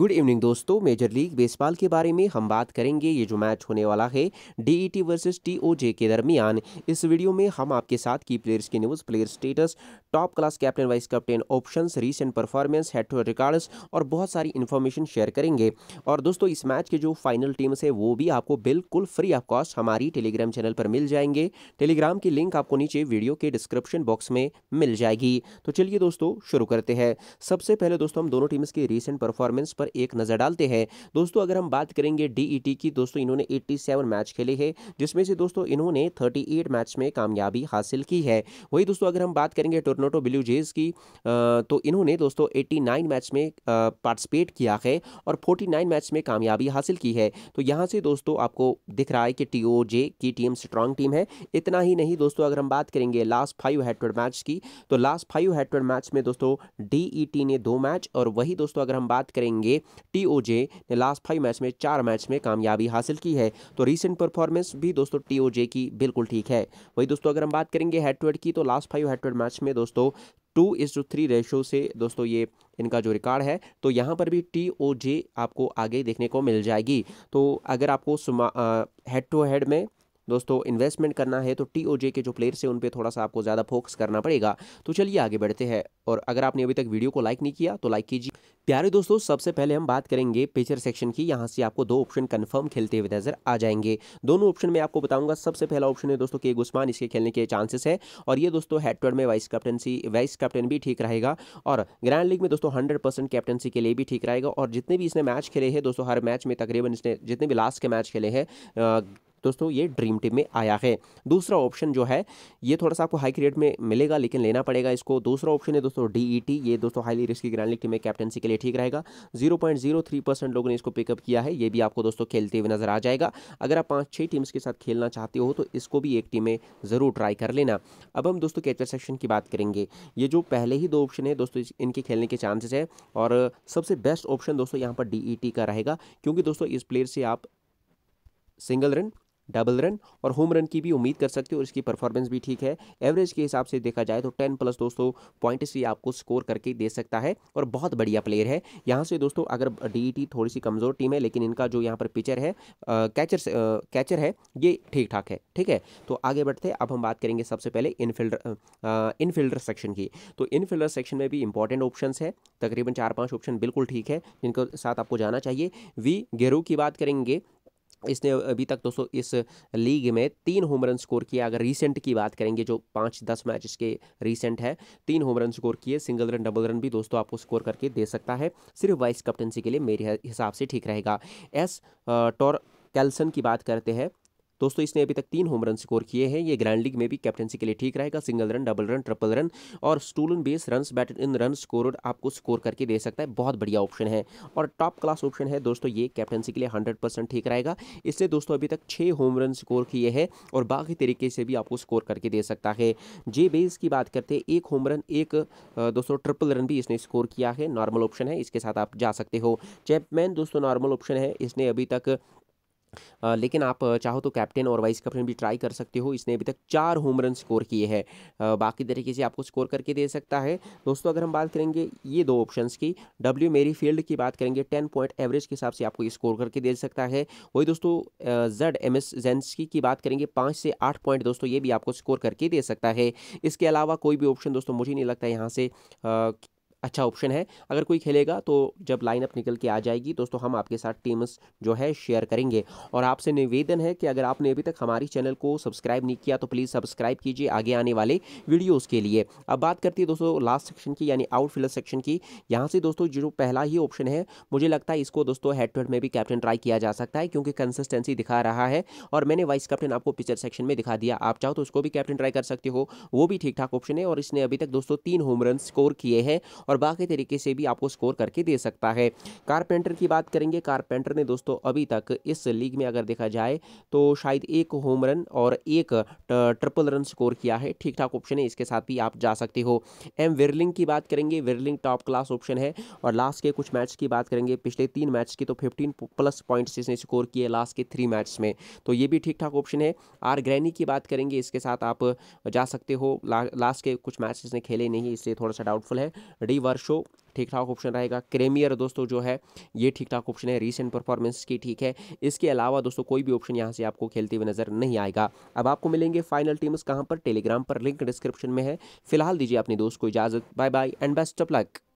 good evening दोस्तों major league baseball के बारे में हम बात करेंगे ये जो मैच होने वाला है डीईटी वर्सेस टीओजे के दरमियान इस वीडियो में हम आपके साथ की प्लेयर्स की news player status top class captain vice captain options recent performance head to records और बहुत सारी इन्फॉर्मेशन शेयर करेंगे और दोस्तों इस मैच के जो फाइनल टीम्स है वो भी आपको बिल्कुल फ्री ऑफ कॉस्ट हमारी टेलीग्राम चैनल पर मिल जाएंगे टेलीग्राम की लिंक आपको नीचे वीडियो के डिस्क्रिप्शन बॉक्स में मिल जाएगी तो चलिए दोस्तों शुरू करते हैं सबसे पहले दोस्तों हम दोनों टीम्स की रिसेंट परफॉर्मेंस पर एक नज़र डालते हैं दोस्तों अगर हम बात करेंगे डीईटी e की दोस्तों इन्होंने 87 मैच खेले हैं जिसमें से दोस्तों इन्होंने 38 मैच में कामयाबी हासिल की है वही दोस्तों अगर हम बात करेंगे टोरनोटो ब्लू जेज की तो इन्होंने दोस्तों एट्टी मैच में पार्टिसिपेट किया है और 49 मैच में कामयाबी हासिल की है तो यहाँ से दोस्तों आपको दिख रहा है कि टी की टीम स्ट्रांग टीम है इतना ही नहीं दोस्तों अगर हम बात करेंगे लास्ट फाइव हेड मैच की तो लास्ट फाइव हेड मैच में दोस्तों डीईटी e ने दो मैच और वही दोस्तों अगर हम बात करेंगे लिए टीओजे ने लास्ट फाइव मैच में चार मैच में कामयाबी हासिल की है तो रिसेंट परफॉर्मेंस भी दोस्तों टीओजे की बिल्कुल ठीक है वही दोस्तों अगर हम बात करेंगे हेड टू हेड की तो last five head to head match में दोस्तों two is to three ratio से दोस्तों ये इनका जो रिकॉर्ड है तो यहाँ पर भी टी ओ जे आपको आगे देखने को मिल जाएगी तो अगर आपको हेड टू हेड में दोस्तों इन्वेस्टमेंट करना है तो टी के जो प्लेयर्स है उन पर थोड़ा सा आपको ज़्यादा फोकस करना पड़ेगा तो चलिए आगे बढ़ते हैं और अगर आपने अभी तक वीडियो को लाइक नहीं किया तो लाइक कीजिए प्यारे दोस्तों सबसे पहले हम बात करेंगे पिचर सेक्शन की यहाँ से आपको दो ऑप्शन कन्फर्म खेलते हुए नजर आ जाएंगे दोनों ऑप्शन में आपको बताऊंगा सबसे पहला ऑप्शन है दोस्तों के गुस्मान इसके खेलने के चांसेस है और ये दोस्तों हेडवर्ड में वाइस कैप्टनसी वाइस कैप्टन भी ठीक रहेगा और ग्रैंड लीग में दोस्तों हंड्रेड परसेंट कैप्टनसी के लिए भी ठीक रहेगा और जितने भी इसने मैच खेले हैं दोस्तों हर मैच में तकरीबन इसने जितने भी लास्ट के मैच खेले हैं दोस्तों ये ड्रीम टीम में आया है दूसरा ऑप्शन जो है ये थोड़ा सा आपको हाई क्रिएट में मिलेगा लेकिन लेना पड़ेगा इसको दूसरा ऑप्शन है दोस्तों डी e ये दोस्तों highly risky grand league team में कैप्टनसी के लिए ठीक रहेगा जीरो लोगों ने इसको पिकअप किया है ये भी आपको दोस्तों खेलते हुए नजर आ जाएगा अगर आप पाँच छः टीम्स के साथ खेलना चाहते हो तो इसको भी एक टीम में ज़रूर ट्राई कर लेना अब हम दोस्तों कैचर सेक्शन की बात करेंगे ये जो पहले ही दो ऑप्शन है दोस्तों इनके खेलने के चांसेस है और सबसे बेस्ट ऑप्शन दोस्तों यहाँ पर डी e का रहेगा क्योंकि दोस्तों इस प्लेयर से आप सिंगल रन डबल रन और होम रन की भी उम्मीद कर सकते हो और इसकी परफॉर्मेंस भी ठीक है एवरेज के हिसाब से देखा जाए तो टेन प्लस दोस्तों पॉइंट्स भी आपको स्कोर करके दे सकता है और बहुत बढ़िया प्लेयर है यहाँ से दोस्तों अगर डी e थोड़ी सी कमज़ोर टीम है लेकिन इनका जो यहाँ पर पिचर है कैचर कैचर है ये ठीक ठाक है ठीक है तो आगे बढ़ते अब हम बात करेंगे सबसे पहले इनफील्डर इनफील्डर सेक्शन की तो इनफील्डर सेक्शन में भी इंपॉर्टेंट ऑप्शन है तकरीबन चार पाँच ऑप्शन बिल्कुल ठीक है जिनके साथ आपको जाना चाहिए वी गेरू की बात करेंगे इसने अभी तक दोस्तों इस लीग में तीन होम रन स्कोर किया अगर रीसेंट की बात करेंगे जो पाँच दस मैच इसके रीसेंट है तीन होम रन स्कोर किए सिंगल रन डबल रन भी दोस्तों आपको स्कोर करके दे सकता है सिर्फ वाइस कैप्टनसी के लिए मेरे हिसाब से ठीक रहेगा एस टॉर कैल्सन की बात करते हैं दोस्तों इसने अभी तक तीन होम रन स्कोर किए हैं ये ग्रैंड लीग में भी कैप्टनसी के लिए ठीक रहेगा single run double run triple run और stolen base run batted in run score आपको स्कोर करके दे सकता है बहुत बढ़िया ऑप्शन है और टॉप क्लास ऑप्शन है दोस्तों ये कैप्टनसी के लिए हंड्रेड ठीक रहेगा इसने दोस्तों अभी तक छः होम रन स्कोर किए हैं और बाकी तरीके से भी आपको स्कोर करके दे सकता है जे बेस की बात करते हैं एक होम रन एक दोस्तों ट्रिपल रन भी इसने स्कोर किया है नॉर्मल ऑप्शन है इसके साथ आप जा सकते हो चैपमैन दोस्तों नॉर्मल ऑप्शन है इसने अभी तक लेकिन आप चाहो तो कैप्टन और वाइस कैप्टन भी ट्राई कर सकते हो इसने अभी तक चार होम रन स्कोर किए हैं बाकी तरीके से आपको स्कोर करके दे सकता है दोस्तों अगर हम बात करेंगे ये दो ऑप्शन की डब्ल्यू मेरी फील्ड की बात करेंगे टेन पॉइंट एवरेज के हिसाब से आपको स्कोर करके दे सकता है वही दोस्तों जेड एम एस जेंसकी की बात करेंगे पाँच से आठ पॉइंट दोस्तों ये भी आपको स्कोर करके दे सकता है इसके अलावा कोई भी ऑप्शन दोस्तों मुझे नहीं लगता यहाँ से अच्छा ऑप्शन है अगर कोई खेलेगा तो जब लाइनअप निकल के आ जाएगी दोस्तों हम आपके साथ टीम्स जो है शेयर करेंगे और आपसे निवेदन है कि अगर आपने अभी तक हमारी चैनल को सब्सक्राइब नहीं किया तो प्लीज़ सब्सक्राइब कीजिए आगे आने वाले वीडियोज़ के लिए अब बात करती है दोस्तों लास्ट सेक्शन की यानी आउटफील्डर सेक्शन की यहाँ से दोस्तों जो पहला ही ऑप्शन है मुझे लगता है इसको दोस्तों हेड टू हेड में भी कैप्टन ट्राई किया जा सकता है क्योंकि कंसिस्टेंसी दिखा रहा है और मैंने वाइस कैप्टन आपको पिक्चर सेक्शन में दिखा दिया आप चाहो तो उसको भी कैप्टन ट्राई कर सकते हो वो भी ठीक ठाक ऑप्शन है और इसने अभी तक दोस्तों तीन होम रन स्कोर किए हैं और बाकी तरीके से भी आपको स्कोर करके दे सकता है कारपेंटर की बात करेंगे कारपेंटर ने दोस्तों अभी तक इस लीग में अगर देखा जाए तो शायद एक होम रन और एक ट्रिपल रन स्कोर किया है ठीक ठाक ऑप्शन है इसके साथ भी आप जा सकते हो एम विरलिंग की बात करेंगे विरलिंग टॉप क्लास ऑप्शन है और लास्ट के कुछ मैच की बात करेंगे पिछले तीन मैच की तो फिफ्टीन प्लस पॉइंट्स इसने स्कोर किए लास्ट के थ्री मैच में तो ये भी ठीक ठाक ऑप्शन है आर ग्रैनी की बात करेंगे इसके साथ आप जा सकते हो लास्ट के कुछ मैच इसने खेले नहीं इसलिए थोड़ा सा डाउटफुल है डी वर्षो ठीक ठाक ऑप्शन रहेगा क्रेमियर दोस्तों जो है ये ठीक ठाक ऑप्शन है रीसेंट परफॉर्मेंस की ठीक है इसके अलावा दोस्तों कोई भी ऑप्शन यहाँ से आपको खेलते हुए नजर नहीं आएगा अब आपको मिलेंगे फाइनल टीम्स कहाँ पर टेलीग्राम पर लिंक डिस्क्रिप्शन में है फिलहाल दीजिए अपने दोस्त को इजाजत bye bye and best of luck